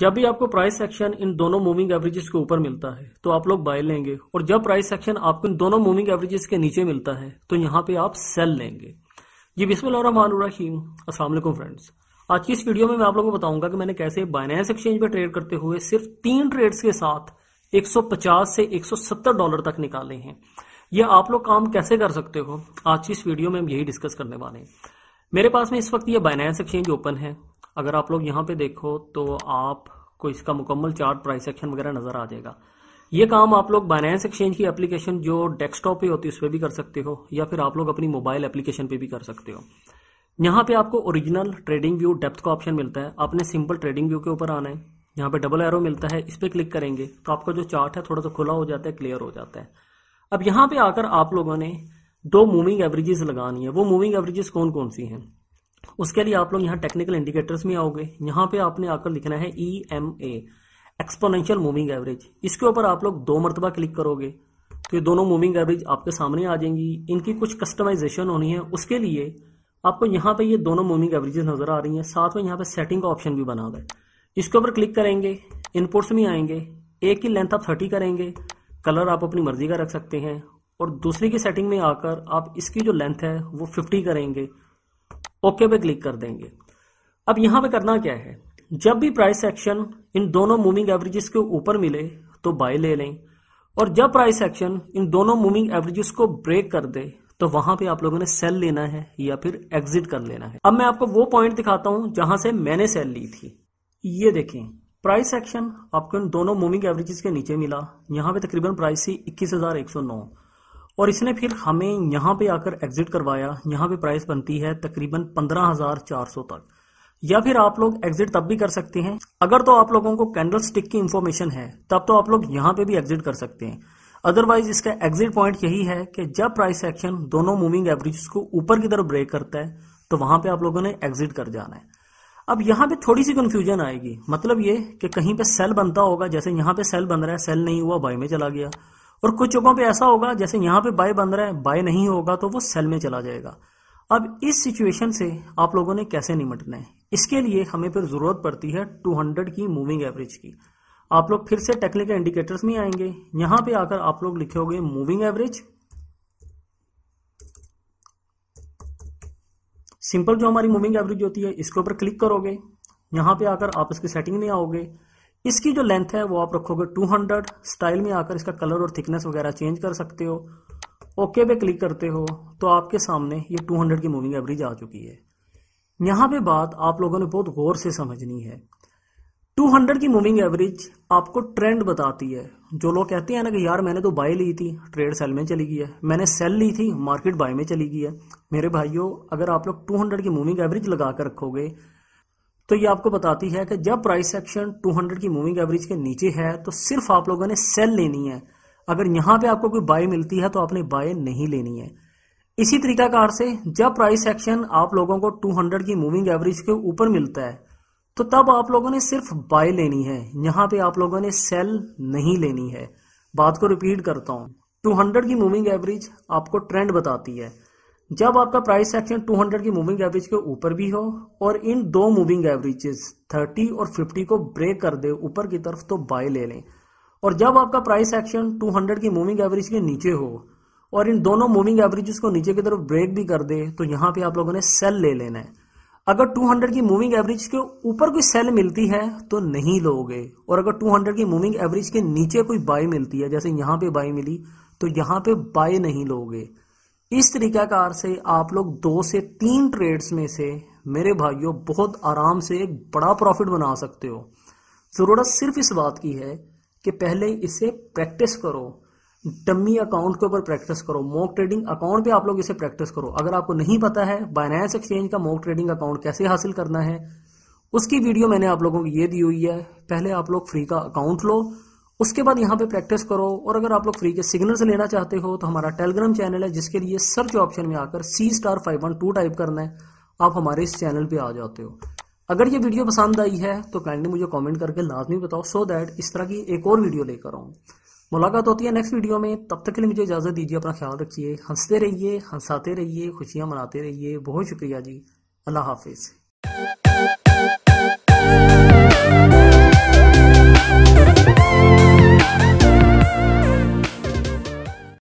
जब भी आपको प्राइस एक्शन इन दोनों मूविंग एवरेजेस के ऊपर मिलता है तो आप लोग बाय लेंगे और जब प्राइस एक्शन आपको इन दोनों मूविंग एवरेजेस के नीचे मिलता है तो यहाँ पे आप सेल लेंगे जी बिस्मिल अस्सलाम वालेकुम फ्रेंड्स आज की इस वीडियो में मैं आप लोगों को बताऊंगा कि मैंने कैसे बाइनेंस एक्सचेंज पर ट्रेड करते हुए सिर्फ तीन ट्रेड्स के साथ एक से एक डॉलर तक निकाले हैं यह आप लोग काम कैसे कर सकते हो आज की इस वीडियो में हम यही डिस्कस करने वाले हैं मेरे पास में इस वक्त ये बाइनेंस एक्सचेंज ओपन है अगर आप लोग यहाँ पे देखो तो आपको इसका मुकम्मल चार्ट प्राइस एक्शन वगैरह नजर आ जाएगा ये काम आप लोग बाइनेंस एक्सचेंज की एप्लीकेशन जो डेस्कटॉप पे होती है उस पर भी कर सकते हो या फिर आप लोग अपनी मोबाइल एप्लीकेशन पे भी कर सकते हो यहाँ पे आपको ओरिजिनल ट्रेडिंग व्यू डेप्थ का ऑप्शन मिलता है आपने सिंपल ट्रेडिंग व्यू के ऊपर आना है यहाँ पे डबल एरो मिलता है इस पर क्लिक करेंगे तो आपका जो चार्ट है थोड़ा सा खुला हो जाता है क्लियर हो जाता है अब यहाँ पे आकर आप लोगों ने दो मूविंग एवरेजेस लगानी है वो मूविंग एवरेजेस कौन कौन सी हैं उसके लिए आप लोग यहाँ टेक्निकल इंडिकेटर्स में आओगे यहाँ पे आपने आकर लिखना है E M A exponential moving average इसके ऊपर आप लोग दो मरतबा क्लिक करोगे तो ये दोनों मूविंग एवरेज आपके सामने आ जाएंगी इनकी कुछ कस्टमाइजेशन होनी है उसके लिए आपको यहाँ पे ये दोनों मूविंग एवरेजेस नजर आ रही हैं साथ में यहाँ पे सेटिंग का ऑप्शन भी बना हुआ है इसके ऊपर क्लिक करेंगे इनपुट्स में आएंगे एक की लेंथ आप थर्टी करेंगे कलर आप अपनी मर्जी का रख सकते हैं और दूसरी की सेटिंग में आकर आप इसकी जो लेंथ है वो फिफ्टी करेंगे ओके पे क्लिक कर देंगे अब यहां पे करना क्या है जब भी प्राइस एक्शन इन दोनों मूविंग एवरेजेस के ऊपर मिले तो बाय ले लें और जब प्राइस एक्शन इन दोनों मूविंग एवरेजेस को ब्रेक कर दे तो वहां पे आप लोगों ने सेल लेना है या फिर एग्जिट कर लेना है अब मैं आपको वो पॉइंट दिखाता हूं जहां से मैंने सेल ली थी ये देखें प्राइस एक्शन आपको इन दोनों मूविंग एवरेजेस के नीचे मिला यहां पे तकरीबन प्राइस थी इक्कीस हजार एक सौ नौ और इसने फिर हमें यहाँ पे आकर एग्जिट करवाया यहां पे प्राइस बनती है तकरीबन पंद्रह हजार चार सौ तक या फिर आप लोग एग्जिट तब भी कर सकते हैं अगर तो आप लोगों को कैंडल स्टिक की इन्फॉर्मेशन है तब तो आप लोग यहां पे भी एग्जिट कर सकते हैं अदरवाइज इसका एग्जिट पॉइंट यही है कि जब प्राइस एक्शन दोनों मूविंग एवरेज को ऊपर की तरफ ब्रेक करता है तो वहां पे आप लोगों ने एग्जिट कर जाना है अब यहाँ पे थोड़ी सी कंफ्यूजन आएगी मतलब ये कि कहीं पे सेल बनता होगा जैसे यहां पर सेल बन रहा है सेल नहीं हुआ बाई में चला गया और कुछ जगहों पे ऐसा होगा जैसे यहाँ पे बाय बन रहा है बाय नहीं होगा तो वो सेल में चला जाएगा अब इस सिचुएशन से आप लोगों ने कैसे निमटना है इसके लिए हमें फिर ज़रूरत पड़ती है 200 की मूविंग एवरेज की आप लोग फिर से टेक्निकल इंडिकेटर्स में आएंगे यहां पे आकर आप लोग लिखोगे मूविंग एवरेज सिंपल जो हमारी मूविंग एवरेज होती है इसके ऊपर क्लिक करोगे यहां पे आकर आप इसकी सेटिंग में आओगे इसकी जो लेंथ है वो आप रखोगे 200 स्टाइल में आकर इसका कलर और थिकनेस वगैरह चेंज कर सकते हो ओके पे क्लिक करते हो तो आपके सामने ये 200 की मूविंग एवरेज आ चुकी है यहाँ पे बात आप लोगों ने बहुत गौर से समझनी है 200 की मूविंग एवरेज आपको ट्रेंड बताती है जो लोग कहते हैं ना कि यार मैंने तो बाय ली थी ट्रेड सेल में चली गई है मैंने सेल ली थी मार्केट बाय में चली गई है मेरे भाइयों अगर आप लोग 200 की मूविंग एवरेज लगा कर रखोगे तो ये आपको बताती है कि जब प्राइस एक्शन 200 की मूविंग एवरेज के नीचे है तो सिर्फ आप लोगों ने सेल लेनी है अगर यहां पे आपको कोई बाय मिलती है तो आपने बाय नहीं लेनी है इसी तरीकाकार से जब प्राइस एक्शन आप लोगों को 200 की मूविंग एवरेज के ऊपर मिलता है तो तब आप लोगों ने सिर्फ बाय लेनी है यहां पर आप लोगों ने सेल नहीं लेनी है बात को रिपीट करता हूं टू की मूविंग एवरेज आपको ट्रेंड बताती है जब आपका प्राइस एक्शन 200 की मूविंग एवरेज के ऊपर भी हो और इन दो मूविंग एवरेजेस 30 और 50 को ब्रेक कर दे ऊपर की तरफ तो बाय ले लें और जब आपका प्राइस एक्शन 200 की मूविंग एवरेज के नीचे हो और इन दोनों मूविंग एवरेजेस को नीचे की तरफ ब्रेक भी कर दे तो यहाँ पे आप लोगों ने सेल ले लेना है अगर 200 की मूविंग एवरेज के ऊपर कोई सेल मिलती है तो नहीं लोगे और अगर 200 की मूविंग एवरेज के नीचे कोई बाय मिलती है जैसे यहाँ पे बाय मिली तो यहाँ पे बाय नहीं लोगे इस तरीका कार से आप लोग दो से तीन ट्रेड्स में से मेरे भाइयों बहुत आराम से एक बड़ा प्रॉफिट बना सकते हो ज़रूरत सिर्फ इस बात की है कि पहले इसे प्रैक्टिस करो डमी अकाउंट के ऊपर प्रैक्टिस करो मॉक ट्रेडिंग अकाउंट पे आप लोग इसे प्रैक्टिस करो अगर आपको नहीं पता है बाइनेंस एक्सचेंज का मॉक ट्रेडिंग अकाउंट कैसे हासिल करना है उसकी वीडियो मैंने आप लोगों को ये दी हुई है पहले आप लोग फ्री का अकाउंट लो उसके बाद यहाँ पे प्रैक्टिस करो और अगर आप लोग फ्री के सिग्नल्स लेना चाहते हो तो हमारा टेलीग्राम चैनल है जिसके लिए सर्च ऑप्शन में आकर C star five one two type करना है आप हमारे इस चैनल पे आ जाते हो अगर ये वीडियो पसंद आई है तो काइंडली मुझे कमेंट करके लाजमी बताओ सो दैट इस तरह की एक और वीडियो लेकर आऊँ मुलाकात होती है नेक्स्ट वीडियो में तब तक के लिए मुझे इजाज़त दीजिए अपना ख्याल रखिए हंसते रहिए हंसाते रहिए खुशियाँ मनाते रहिए बहुत शुक्रिया जी अल्लाह हाफिज़